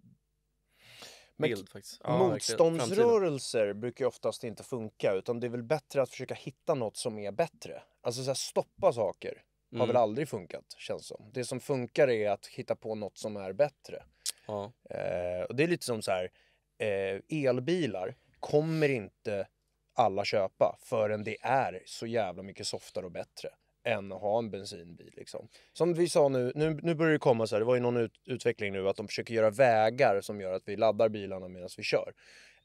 bild Men, faktiskt. Ja, motståndsrörelser framtiden. brukar ju oftast inte funka utan det är väl bättre att försöka hitta något som är bättre. Alltså så här, stoppa saker har mm. väl aldrig funkat känns som. Det som funkar är att hitta på något som är bättre. Ja. Eh, och det är lite som så här, eh, elbilar kommer inte alla köpa förrän det är så jävla mycket softare och bättre än att ha en bensinbil. Liksom. Som vi sa nu, nu, nu börjar det komma så här, det var ju någon ut, utveckling nu att de försöker göra vägar som gör att vi laddar bilarna medan vi kör.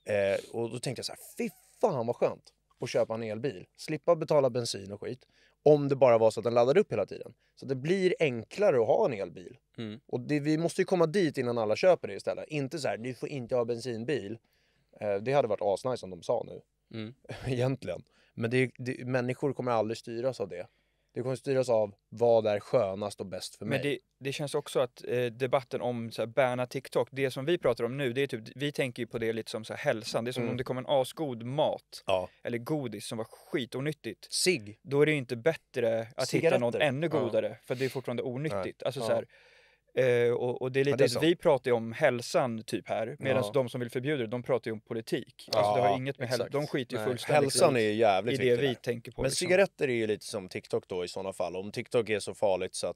Eh, och då tänkte jag så här, fy fan vad skönt att köpa en elbil, slippa betala bensin och skit. Om det bara var så att den laddade upp hela tiden. Så det blir enklare att ha en elbil. Mm. Och det, vi måste ju komma dit innan alla köper det istället. Inte så här, du får inte ha bensinbil. Eh, det hade varit asnice som de sa nu mm. egentligen. Men det, det, människor kommer aldrig styras av det. Det kommer styras av vad är skönast och bäst för mig. Men det, det känns också att eh, debatten om så här, bärna TikTok, det som vi pratar om nu, det är typ, vi tänker ju på det lite som så här, hälsan. Det är som mm. om det kommer en asgod mat ja. eller godis som var skitonyttigt. Sig. Då är det ju inte bättre att hitta något ännu godare ja. för det är fortfarande onyttigt. Ja. Alltså, så här, Eh, och, och, det är lite ja, det är så. att vi pratar ju om hälsan typ här, medan ja. de som vill förbjuda det, de pratar ju om politik. Alltså, ja, alltså det har inget med hälsa, de skiter ju fullständigt hälsan är jävligt i det vi där. tänker på. Men liksom. cigaretter är ju lite som TikTok då i sådana fall, om TikTok är så farligt så att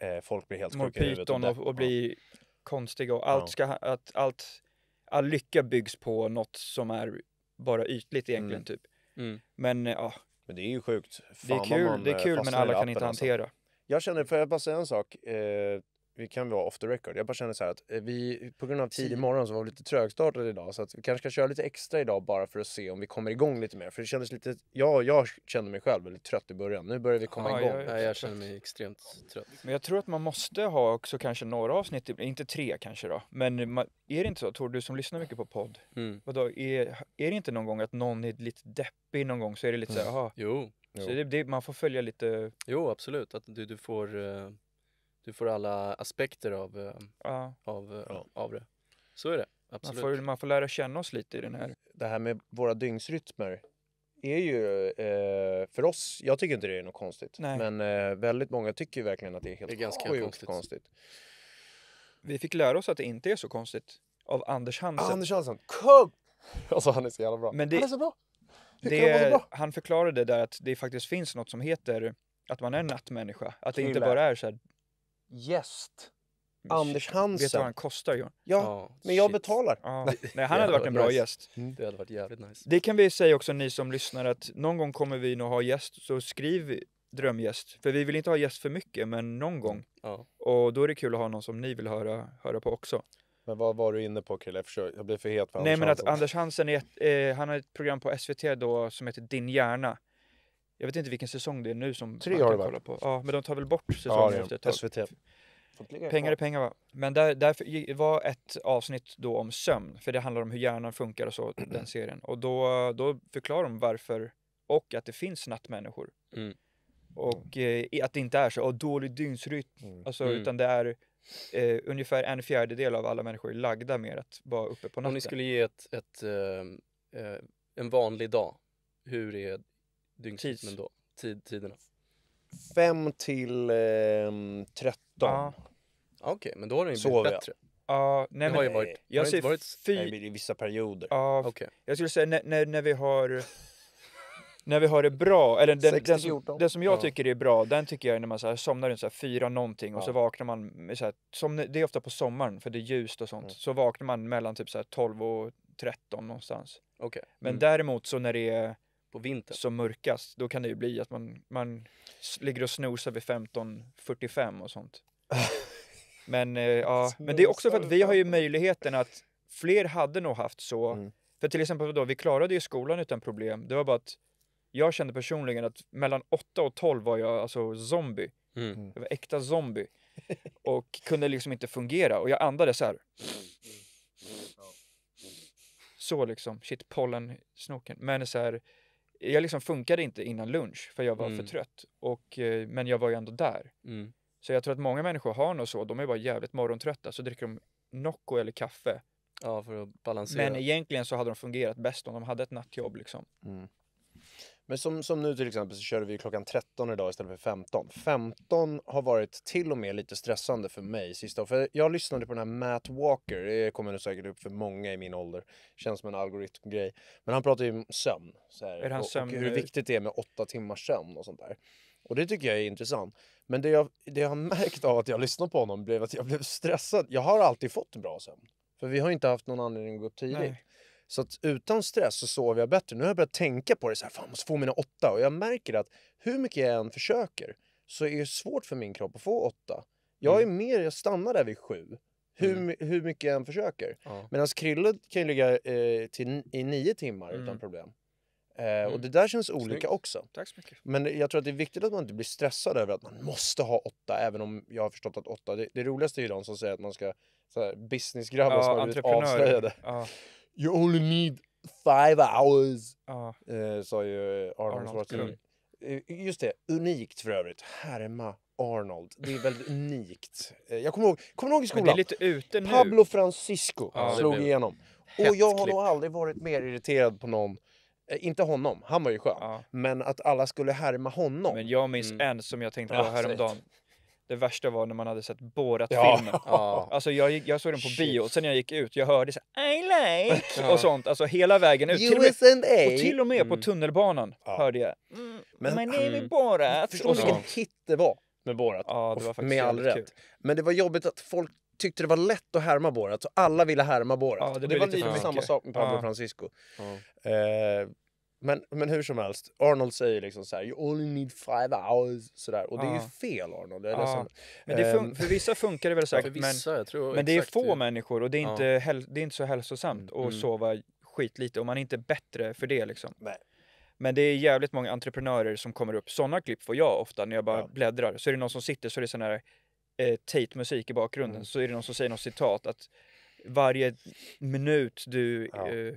eh, folk blir helt sjuka i huvudet. Och, och, och blir konstiga och allt ska, att allt, all lycka byggs på något som är bara ytligt egentligen mm. typ. Mm. Men ja. Men det är ju sjukt. Fan det är kul, man, det är eh, kul men alla kan inte alltså. hantera. Alltså. Jag känner, för jag bara säga en sak? Eh, vi kan vara off the record. Jag bara känner så här att eh, vi, på grund av tidig morgon så var vi lite trögstartade idag så att vi kanske ska köra lite extra idag bara för att se om vi kommer igång lite mer. För det kändes lite, ja, jag kände mig själv väldigt trött i början. Nu börjar vi komma ja, igång. Jag, jag, jag känner mig extremt trött. Men jag tror att man måste ha också kanske några avsnitt, typ, inte tre kanske då, men man, är det inte så, Tor, du som lyssnar mycket på podd, mm. vadå, är, är det inte någon gång att någon är lite deppig någon gång så är det lite så här, mm. aha. Jo. jo. Så det, det, man får följa lite. Jo, absolut, att du, du får uh du får alla aspekter av, eh, ja. av, eh, ja. av det. Så är det. Absolut. Man får, man får lära känna oss lite i den här. Det här med våra dygnsrytmer är ju eh, för oss, jag tycker inte det är något konstigt. Nej. Men eh, väldigt många tycker verkligen att det är helt det är ganska konstigt. konstigt. Vi fick lära oss att det inte är så konstigt av Anders Hansen. Ah, Anders Hansen, kom! Alltså han är så jävla bra. Men det, han är så bra! det, kan Han förklarade där att det faktiskt finns något som heter att man är en nattmänniska. Att det inte bara är så här gäst. Anders Hansen. Vet du vad han kostar? Johan? Ja, oh, men jag betalar. Ah, nej, han hade varit en bra nice. gäst. Mm. Det hade varit jävligt nice. Det kan vi säga också ni som lyssnar att någon gång kommer vi nog ha gäst, så skriv drömgäst. För vi vill inte ha gäst för mycket, men någon mm. gång. Mm. Och då är det kul att ha någon som ni vill höra, höra på också. Men vad var du inne på Krille? Jag, jag blir för het för Anders Nej men att Hansen. Anders Hansen är ett, eh, han har ett program på SVT då som heter Din hjärna. Jag vet inte vilken säsong det är nu som Tre man har kan det kolla varit. på. Ja, men de tar väl bort säsongen efter ett tag. SVT. Pengar är pengar va? Men där, därför var ett avsnitt då om sömn, för det handlar om hur hjärnan funkar och så, den serien. Och då, då förklarar de varför, och att det finns nattmänniskor. Mm. Och eh, att det inte är så, och dålig dygnsrytm. Mm. Alltså, mm. utan det är eh, ungefär en fjärdedel av alla människor är lagda med att vara uppe på natten. Om ni skulle ge ett, ett eh, eh, en vanlig dag, hur är dygnsrytmen då? Tid, tiderna? 5 till eh, Ja. Okej, okay, men då har det ju blivit bättre. Ja, uh, nej, det har ju varit, jag har inte varit fy... nej, i vissa perioder. Ja, uh, okay. Jag skulle säga när, när, när vi har när vi har det bra, eller den, den, som, den som jag ja. tycker är bra, den tycker jag är när man så här, somnar runt så fyra någonting och ja. så vaknar man, så här, som, det är ofta på sommaren för det är ljust och sånt, mm. så vaknar man mellan typ så här 12 och 13 någonstans. Okay. Men mm. däremot så när det är på vintern. som mörkast, då kan det ju bli att man, man ligger och snosar vid 15.45 och sånt. Men eh, ja, men det är också för att vi har ju möjligheten att fler hade nog haft så. Mm. För till exempel då, vi klarade ju skolan utan problem. Det var bara att jag kände personligen att mellan 8 och 12 var jag alltså zombie. Mm. mm. Jag var äkta zombie och kunde liksom inte fungera och jag andades så här. Så liksom, shit pollen snoken. Men så här, jag liksom funkade inte innan lunch för jag var mm. för trött. Och, eh, men jag var ju ändå där. Mm. Så jag tror att många människor har nog så, de är bara jävligt morgontrötta så dricker de Nocco eller kaffe. Ja, för att balansera. Men egentligen så hade de fungerat bäst om de hade ett nattjobb liksom. Mm. Men som, som nu till exempel så körde vi klockan 13 idag istället för 15. 15 har varit till och med lite stressande för mig sista För jag lyssnade på den här Matt Walker, det kommer nog säkert upp för många i min ålder. Känns som en algoritmgrej. Men han pratar ju om sömn. Så här, är han och, hur viktigt det är med åtta timmars sömn och sånt där. Och det tycker jag är intressant. Men det jag, det jag har märkt av att jag lyssnar på honom blev att jag blev stressad. Jag har alltid fått en bra sömn. För vi har inte haft någon anledning att gå upp tidigt. Nej. Så att utan stress så sover jag bättre. Nu har jag börjat tänka på det så här, fan jag måste få mina åtta. Och jag märker att hur mycket jag än försöker så är det svårt för min kropp att få åtta. Jag är mm. mer, jag stannar där vid sju. Hur, mm. hur mycket jag än försöker. Ja. Medan Krille kan ju ligga eh, till, i nio timmar mm. utan problem. Eh, och mm. det där känns Snyggt. olika också. Tack så mycket. Men jag tror att det är viktigt att man inte blir stressad över att man måste ha åtta, även om jag har förstått att åtta, det, det roligaste är ju de som säger att man ska businessgrabbar ja, som har blivit avslöjade. Ja. You only need five hours, ja. eh, sa ju Arnold Schwarzenegger. Eh, just det, unikt för övrigt. Härma Arnold. Det är väldigt unikt. Eh, jag kommer ihåg, kommer ihåg i skolan. Men det är lite ute nu. Pablo Francisco ja, slog igenom. Och jag har nog aldrig varit mer irriterad på någon eh, inte honom, han var ju skön. Ja. Men att alla skulle härma honom. Men jag minns mm. en som jag tänkte på häromdagen. Det värsta var när man hade sett Borat-filmen. Alltså jag, jag såg den på Shit. bio, och sen när jag gick ut, jag hörde så här, I like! Och sånt, alltså hela vägen ut. Till och, med, och till och med mm. på tunnelbanan ja. hörde jag. Mm, men, My name mm. is Borat. Förstå vilken hit det var med Borat. Ja, det var faktiskt med all rätt. Kul. Men det var jobbigt att folk tyckte det var lätt att härma Borat, så alla ville härma Borat. Ja, det, det var lite samma sak med Pablo Francisco. Eh, men, men hur som helst, Arnold säger liksom så här, you only need five hours. Sådär. Och det är ju fel Arnold. Är liksom, men det fun- ehm. för vissa funkar det väl säkert, vissa, men, men det är få människor och det är, inte, häl- det är inte så hälsosamt mm. att mm. sova skitlite och man är inte bättre för det liksom. Nej. Men det är jävligt många entreprenörer som kommer upp. Sådana klipp får jag ofta när jag bara ja. bläddrar. Så är det någon som sitter så är det sån här eh, Tate-musik i bakgrunden. Mm. Så är det någon som säger något citat att varje minut du ja. eh,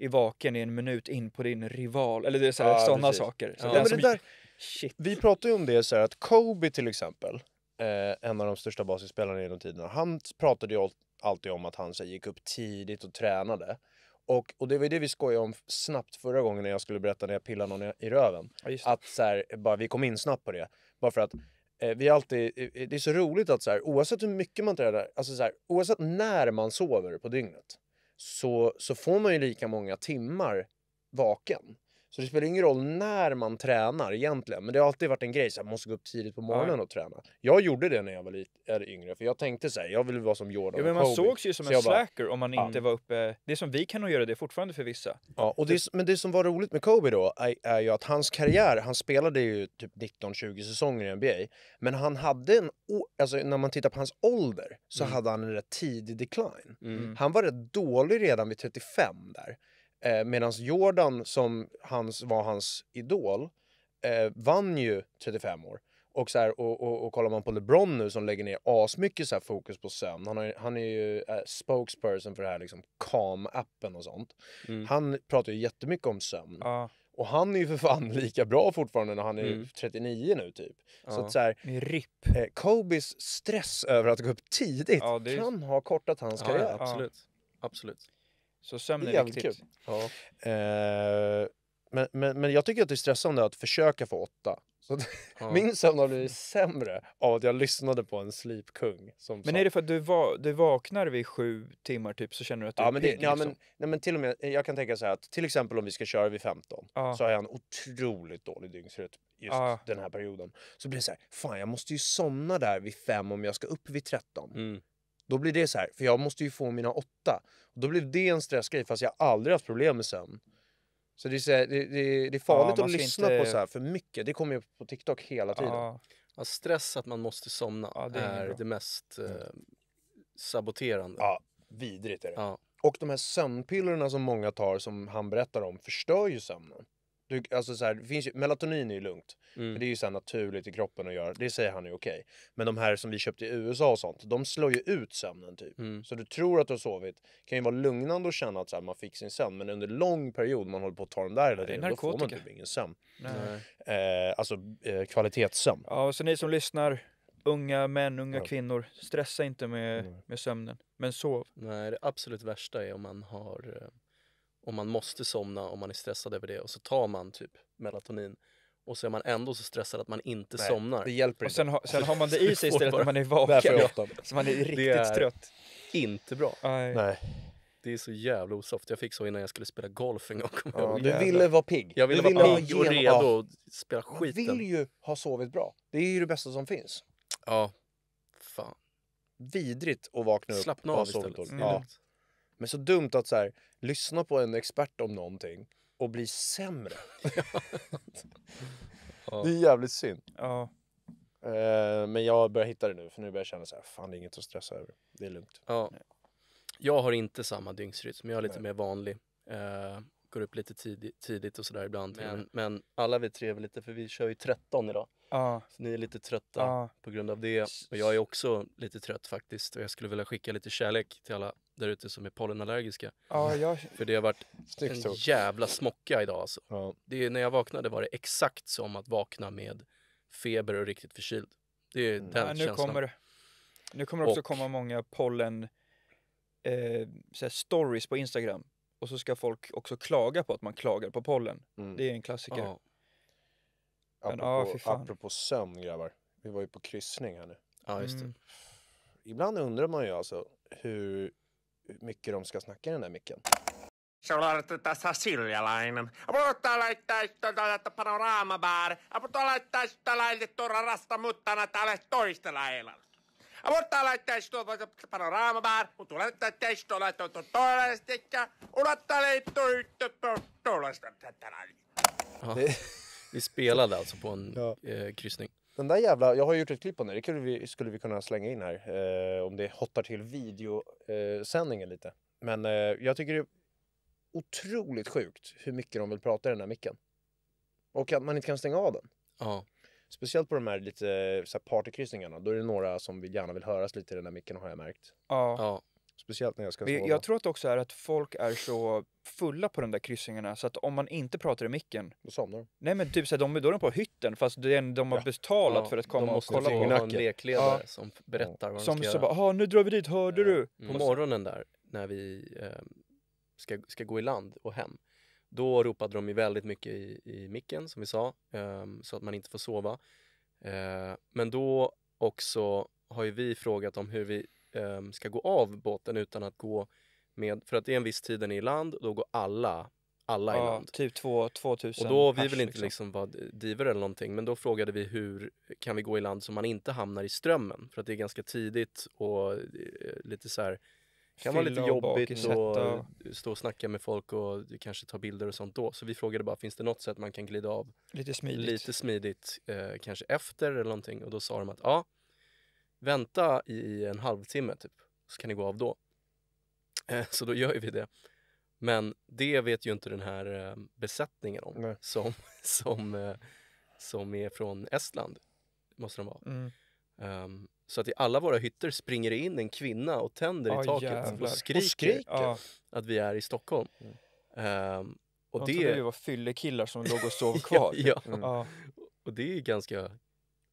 i vaken i en minut in på din rival. Eller det är sådär, ja, sådana precis. saker. Så ja. ja, men det där, shit. Vi pratar ju om det så här att Kobe till exempel, eh, en av de största basketspelarna genom tiderna, han pratade ju alltid om att han så, gick upp tidigt och tränade. Och, och det var ju det vi skojade om snabbt förra gången när jag skulle berätta när jag pillade någon i röven. Ja, att så här, bara, vi kom in snabbt på det. Bara för att eh, vi alltid, det är så roligt att så här, oavsett hur mycket man tränar, alltså så här, oavsett när man sover på dygnet så, så får man ju lika många timmar vaken. Så det spelar ingen roll när man tränar egentligen. Men det har alltid varit en grej, så man måste gå upp tidigt på morgonen ja. och träna. Jag gjorde det när jag var lite yngre, för jag tänkte så här, jag vill vara som Jordan ja, men Man sågs ju som så en slacker bara, om man inte ja. var uppe. Det är som vi kan nog göra det fortfarande för vissa. Ja, och det, men det som var roligt med Kobe då är, är ju att hans karriär, han spelade ju typ 19-20 säsonger i NBA, men han hade en, alltså när man tittar på hans ålder så mm. hade han en rätt tidig decline. Mm. Han var rätt dålig redan vid 35 där. Eh, Medan Jordan, som hans, var hans idol, eh, vann ju 35 år. Och, så här, och, och, och kollar man på LeBron nu som lägger ner asmycket så här fokus på sömn. Han, har, han är ju eh, spokesperson för det här liksom Calm-appen och sånt. Mm. Han pratar ju jättemycket om sömn. Ah. Och han är ju för fan lika bra fortfarande när han är mm. 39 nu typ. Ja. Så att så här, RIP. Eh, Kobes stress över att gå upp tidigt ja, är... kan ha kortat hans ja, karriär. absolut. absolut. Så sömn är, är viktigt. Ja. Eh, men, men, men jag tycker att det är stressande att försöka få åtta. Så ja. Min sömn har blivit sämre av att jag lyssnade på en sleepkung. men är det för att du, va du vaknar vid sju timmar typ så känner du att du ja, är men det, pigg? Ja, liksom? men, nej, men till och med, jag kan tänka så här att till exempel om vi ska köra vid 15 ja. så har jag en otroligt dålig dygnsrytm just ja. den här perioden. Så blir det så här, fan jag måste ju somna där vid fem om jag ska upp vid 13. Mm. Då blir det så här, för jag måste ju få mina åtta. då blir det en stressgrej fast jag aldrig haft problem med sömn. Så det är, så här, det, det, det, är farligt ja, att lyssna inte... på så här för mycket. Det kommer ju på TikTok hela tiden. Ja. ja stress att man måste somna ja, det är, är det mest eh, saboterande. Ja, vidrigt är det. Och de här sömnpillerna som många tar som han berättar om förstör ju sömnen. Du, alltså så här, det finns ju, melatonin är ju lugnt, mm. för det är ju så naturligt i kroppen att göra. Det säger han är okej. Okay. Men de här som vi köpte i USA och sånt, de slår ju ut sömnen typ. Mm. Så du tror att du har sovit, kan ju vara lugnande att känna att så här, man fick sin sömn. Men under lång period man håller på att ta den där hela tiden, då får man typ ingen sömn. Eh, alltså eh, kvalitetssömn. Ja, så ni som lyssnar, unga män, unga ja. kvinnor, stressa inte med, med sömnen. Men sov. Nej, det absolut värsta är om man har eh, och man måste somna om man är stressad över det och så tar man typ melatonin och så är man ändå så stressad att man inte Nej, somnar. Det hjälper och sen, inte. Ha, sen har man det i sig istället när man är vaken. Är så man är riktigt det är trött. inte bra. Aj. Nej. Det är så jävla osoft. Jag fick så innan jag skulle spela golf en gång. Ja, du ville vara pigg. Jag ville, du vara pigg och redo ja. och spela skiten. Man vill ju ha sovit bra. Det är ju det bästa som finns. Ja. Fan. Vidrigt att vakna upp och ha sovit dåligt. Mm. Ja. Men så dumt att så här, lyssna på en expert om någonting och bli sämre. Det är jävligt synd. Ja. Eh, men jag börjar hitta det nu, för nu börjar jag känna så här, fan det är inget att stressa över. Det är lugnt. Ja. Jag har inte samma dygnsrytm, jag är lite Nej. mer vanlig. Eh, går upp lite tidigt, tidigt och sådär ibland. Men, men, alla vi tre är lite, för vi kör ju 13 idag. Ah. Så ni är lite trötta ah. på grund av det. Och jag är också lite trött faktiskt. Och jag skulle vilja skicka lite kärlek till alla där ute som är pollenallergiska. Ja, jag... För det har varit Snyggt en jävla smocka idag alltså. Ja. Det, när jag vaknade var det exakt som att vakna med feber och riktigt förkyld. Det är mm. den ja, nu känslan. Kommer, nu kommer det också och, komma många pollen eh, såhär, stories på Instagram. Och så ska folk också klaga på att man klagar på pollen. Mm. Det är en klassiker. Ja. Men, apropå, ah, apropå sömn grabbar. Vi var ju på kryssning här nu. Ja, just det. Mm. Ibland undrar man ju alltså hur mycket de ska snacka i den där micken. Se on tässä Siljalainen. Mutta laittaisi tuota panoraamabär. Mutta laittaisi tuolla tuolla rasta muttana täällä toista lailla. Mutta laittaisi tuolla panoraamabär. Mutta laittaisi tuolla tuolla toilla stikka. Unottaisi tuolla tuolla tätä lailla. Vi spelade alltså på en ja. eh, kryssning. Den där jävla, jag har gjort ett klipp på den, det skulle vi, skulle vi kunna slänga in här eh, om det hottar till videosändningen eh, lite. Men eh, jag tycker det är otroligt sjukt hur mycket de vill prata i den här micken. Och att man inte kan stänga av den. Ja. Speciellt på de här lite eh, partykryssningarna, då är det några som vill, gärna vill höras lite i den där micken har jag märkt. Ja. ja. Speciellt när jag ska sova. Jag tror att det också är att folk är så fulla på de där kryssningarna så att om man inte pratar i micken. Då somnar de. Nej men typ såhär, de, då är de på hytten fast det är, de har ja. betalat ja, för att komma och kolla på. De måste ha en lekledare ja. som berättar vad de som ska göra. Som så bara, ah, nu drar vi dit, hörde du? Mm. På morgonen där när vi eh, ska, ska gå i land och hem. Då ropade de ju väldigt mycket i, i micken som vi sa, eh, så att man inte får sova. Eh, men då också har ju vi frågat om hur vi eh, ska gå av båten utan att gå med, för att det är en viss tid den är i land, då går alla alla ja, i land. Typ 2000 Och då, vi vill inte liksom, liksom vara diver eller någonting, men då frågade vi hur kan vi gå i land så man inte hamnar i strömmen? För att det är ganska tidigt och eh, lite så här, kan vara lite jobbigt och, och stå och snacka med folk och kanske ta bilder och sånt då. Så vi frågade bara, finns det något sätt man kan glida av lite smidigt, lite smidigt eh, kanske efter eller någonting? Och då sa de att ja, vänta i en halvtimme typ, så kan ni gå av då. Eh, så då gör vi det. Men det vet ju inte den här eh, besättningen om som, som, eh, som är från Estland. Måste de vara. Mm. Um, så att i alla våra hytter springer det in en kvinna och tänder ah, i taket jävlar. och skriker, och skriker ah. att vi är i Stockholm. Mm. Um, och de det... trodde vi var fyllekillar som låg och sov kvar. ja, ja. Mm. Och det är ganska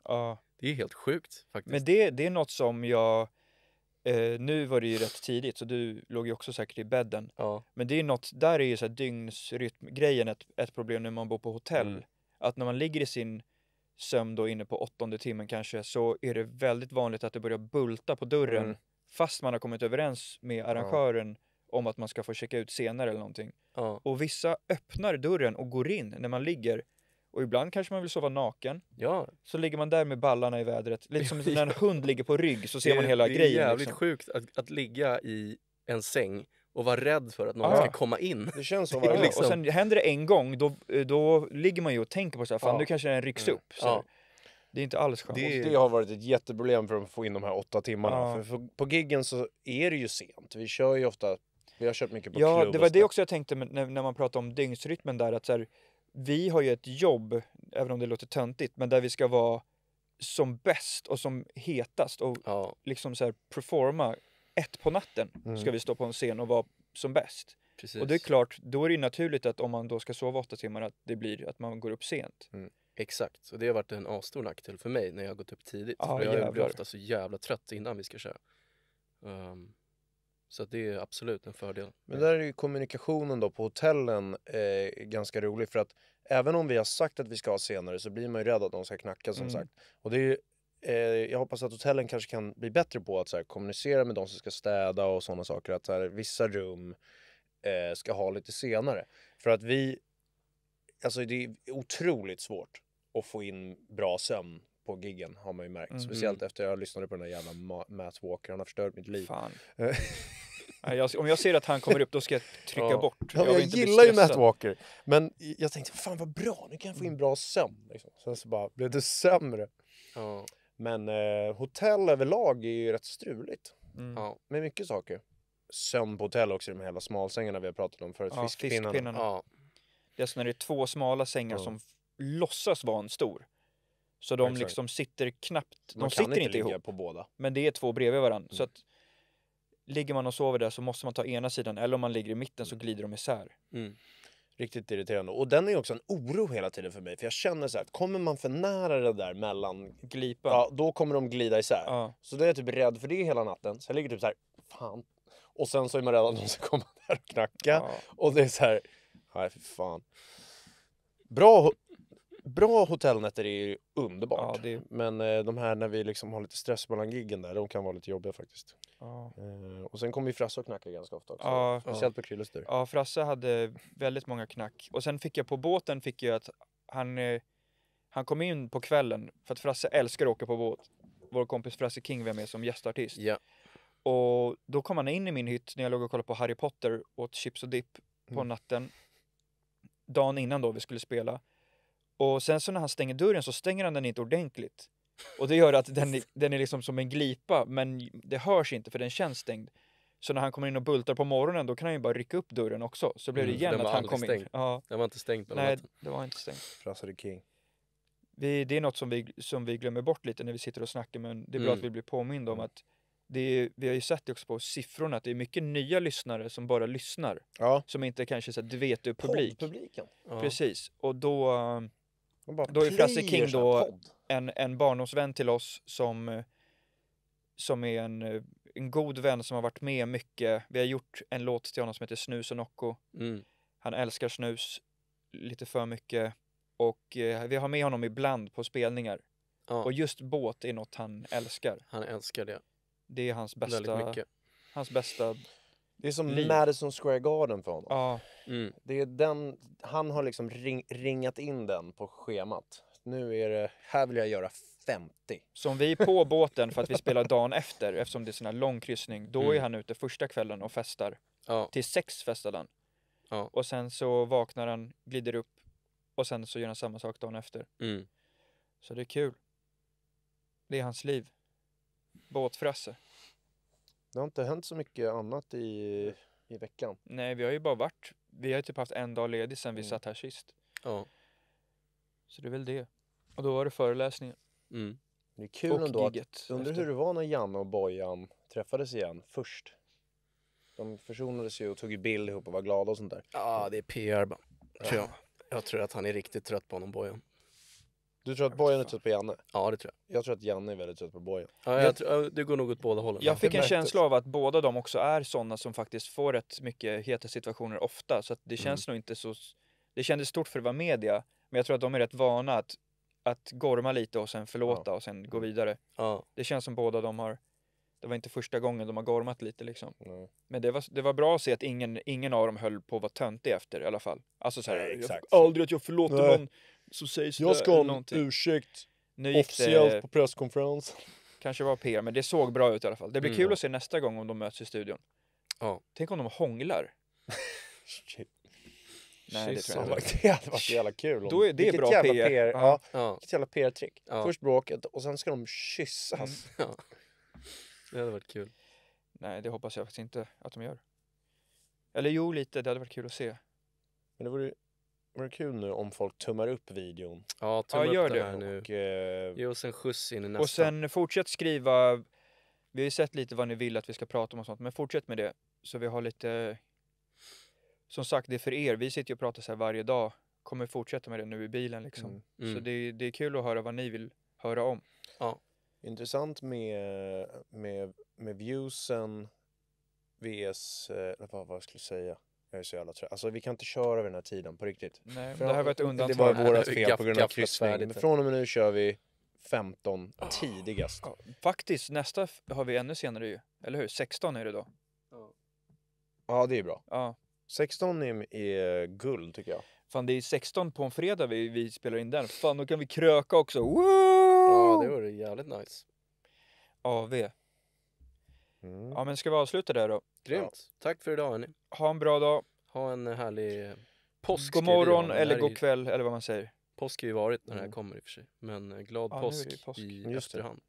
Ja. Det är helt sjukt faktiskt. Men det, det är något som jag... Eh, nu var det ju rätt tidigt, så du låg ju också säkert i bädden. Ja. Men det är något, där är ju så här dygnsrytmgrejen ett, ett problem när man bor på hotell. Mm. Att när man ligger i sin sömn då inne på åttonde timmen kanske, så är det väldigt vanligt att det börjar bulta på dörren. Mm. Fast man har kommit överens med arrangören ja. om att man ska få checka ut senare eller någonting. Ja. Och vissa öppnar dörren och går in när man ligger och ibland kanske man vill sova naken. Ja. Så ligger man där med ballarna i vädret. Lite som när en hund ligger på rygg så ser det, man hela grejen. Det är grejen, jävligt liksom. sjukt att, att ligga i en säng och vara rädd för att någon ja. Ah. ska komma in. Det känns så. Ja. Liksom. Och sen händer det en gång, då, då ligger man ju och tänker på så här, fan ja. nu kanske den rycks mm. upp. Så Det är inte alls skönt. Det, det, har varit ett jätteproblem för att få in de här åtta timmarna. För, för, på giggen så är det ju sent. Vi kör ju ofta, vi har kört mycket på ja, klubb. Ja, det var det också jag tänkte när, när man pratade om dygnsrytmen där. Att så här, vi har ju ett jobb, även om det låter töntigt, men där vi ska vara som bäst och som hetast och ja. liksom så här performa ett på natten mm. ska vi stå på en scen och vara som bäst. Precis. Och det är klart, då är det naturligt att om man då ska sova åtta timmar att det blir att man går upp sent. Mm. Exakt, och det har varit en asstor nackdel för mig när jag har gått upp tidigt. Ah, jag jävlar. blir ofta så jävla trött innan vi ska köra. Um, så det är absolut en fördel. Men där är ju kommunikationen då på hotellen eh, ganska rolig för att även om vi har sagt att vi ska ha senare så blir man ju rädd att de ska knacka som mm. sagt. Och det är ju, eh, jag hoppas att hotellen kanske kan bli bättre på att så här, kommunicera med de som ska städa och sådana saker. Att så här, vissa rum eh, ska ha lite senare. För att vi, alltså det är otroligt svårt att få in bra sömn på giggen har man ju märkt. Mm. Speciellt efter jag lyssnade på den där jävla Matt Walker, han har förstört mitt liv. Jag, om jag ser att han kommer upp då ska jag trycka ja. bort. Jag, jag gillar ju Matt Walker, men jag tänkte fan vad bra, nu kan jag få in bra sömn. Liksom. Sen så bara blev det sämre. Ja. Men eh, hotell överlag är ju rätt struligt. Mm. Ja. Med mycket saker. Sömn på hotell också, de här hela smalsängarna vi har pratat om förut. Ja, fiskpinnarna. fiskpinnarna. Ja. Det är när det är två smala sängar som låtsas vara en stor. Så de Exakt. liksom sitter knappt, de sitter inte, inte ihop. på båda. Men det är två bredvid varandra. Mm. Så att ligger man och sover där så måste man ta ena sidan eller om man ligger i mitten så mm. glider de isär. Mm. Riktigt irriterande. Och den är också en oro hela tiden för mig. För jag känner så här, att kommer man för nära det där mellan... Glipan? Ja, då kommer de glida isär. Ja. Så då är jag typ rädd för det hela natten. Så jag ligger typ så här, fan. Och sen så är man rädd att de ska komma där och knacka. Ja. Och det är så här, nej fy fan. Bra bra hotellnätter är ju underbart. Ja, det... Men eh, de här när vi liksom har lite stress mellan giggen där, de kan vara lite jobbiga faktiskt. Ja. Eh, och sen kommer ju Frasse och knackar ganska ofta också. Ja, Speciellt på Krillers tur. Ja, Frasse hade väldigt många knack. Och sen fick jag på båten fick jag att han, eh, han kom in på kvällen, för att Frasse älskar att åka på båt. Vår kompis Frasse King var med som gästartist. Ja. Och då kom han in i min hytt när jag låg och kollade på Harry Potter åt chips och dipp på mm. natten. Dagen innan då vi skulle spela. Och sen så när han stänger dörren så stänger han den inte ordentligt. Och det gör att den, den är liksom som en glipa, men det hörs inte för den känns stängd. Så när han kommer in och bultar på morgonen då kan han ju bara rycka upp dörren också. Så blir det mm, igen mm, att han kom stängd. in. Ja. Den var inte stängd. Nej, natten. det var inte stängt. Frasse king. Vi, det är något som vi, som vi glömmer bort lite när vi sitter och snackar men det är bra mm. att vi blir påminda om att det är, vi har ju sett det också på siffrorna att det är mycket nya lyssnare som bara lyssnar. Ja. Som inte kanske är dvetu-publik. Poddpubliken. Ja. Precis. Och då um, då är Frasse King då en, en barndomsvän till oss som, som är en, en god vän som har varit med mycket. Vi har gjort en låt till honom som heter Snus och Nocco. Mm. Han älskar snus lite för mycket och eh, vi har med honom ibland på spelningar. Ja. Och just båt är något han älskar. Han älskar det. Det är hans bästa, hans bästa det är som liv. Madison Square Garden för honom. Ja. Mm. Det är den, han har liksom ring, ringat in den på schemat. Nu är det, här vill jag göra 50. Som vi är på båten för att vi spelar dagen efter eftersom det är sån här lång kryssning. Då mm. är han ute första kvällen och festar. Ja. Till sex festar han. Ja. Och sen så vaknar han, glider upp och sen så gör han samma sak dagen efter. Mm. Så det är kul. Det är hans liv. Båtfrasse. Det har inte hänt så mycket annat i, i veckan. Nej, vi har ju bara varit, vi har ju typ haft en dag ledig sedan vi mm. satt här sist. Ja. Så det är väl det. Och då var det föreläsningen. Mm. Det är kul och ändå. Att, undrar hur det var när Janne och Bojan träffades igen först. De försonades ju och tog ju bild ihop och var glada och sånt där. Ja, det är PR bara. Ja. Jag. jag tror att han är riktigt trött på honom, Bojan. Du tror att Bojan är trött på Janne? Ja det tror jag. Jag tror att Janne är väldigt trött på Bojan. Ja, jag tror, det går nog åt båda hållen. Jag fick en känsla av att båda de också är sådana som faktiskt får rätt mycket heta situationer ofta. Så att det mm. känns mm. nog inte så... Det kändes stort för att vara media, men jag tror att de är rätt vana att, att gorma lite och sen förlåta ja. och sen gå vidare. Ja. Det känns som båda de har... Det var inte första gången de har gormat lite liksom. Nej. Men det var, det var bra att se att ingen, ingen av dem höll på att vara töntig efter i alla fall. Alltså såhär, aldrig att jag förlåter Nej. någon så sägs jag ska ha en någonting. ursäkt nu officiellt det, på presskonferens. Kanske var PR, men det såg bra ut i alla fall. Det blir mm. kul att se nästa gång om de möts i studion. Ja. Tänk om de hånglar. Shit. Nej, det, tror jag inte. det hade varit jävla kul. Om. Då är det vilket bra jävla PR. PR ja. Ja. Vilket jävla PR-trick. Ja. Först bråket och sen ska de kyssas. Mm. Ja. Det hade varit kul. Nej, det hoppas jag faktiskt inte att de gör. Eller jo, lite. Det hade varit kul att se. Men det vore vore kul nu om folk tummar upp videon. Ja, tumma ja, gör upp det här nu. Och, eh, Ge oss en skjuts in i nästa. Och sen fortsätt skriva. Vi har ju sett lite vad ni vill att vi ska prata om och sånt, men fortsätt med det. Så vi har lite... Som sagt, det är för er. Vi sitter ju och pratar så här varje dag. Kommer fortsätta med det nu i bilen liksom. Mm. Mm. Så det, det är kul att höra vad ni vill höra om. Ja. Intressant med, med, med viewsen vs, eh, eller vad, vad jag skulle säga, jag är så jävla trött. Alltså vi kan inte köra vid den här tiden på riktigt. Nej, För det här var ett undantag. Det var vårat fel på grund av kryssning. från och med nu kör vi 15 oh. tidigast. Oh. Faktiskt, nästa har vi ännu senare ju. Eller hur? 16 är det då. Oh. Ja, det är bra. Ja. 16 är, är guld tycker jag. Fan, det är 16 på en fredag vi, vi spelar in den. Fan, då kan vi kröka också. Woo! Ja, det vore jävligt nice. AV. Mm. Ja, men ska vi avsluta där då? Grymt. Ja. Tack för idag hörni. Ha en bra dag. Ha en härlig påsk. God morgon eller god kväll eller vad man säger. Påsk har ju varit när mm. det här mm. kommer i och för sig. Men eh, glad ja, påsk, påsk i Just efterhand.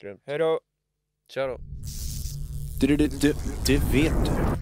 Grymt. Hejdå. då. Tja då. Du, du, du, du vet du.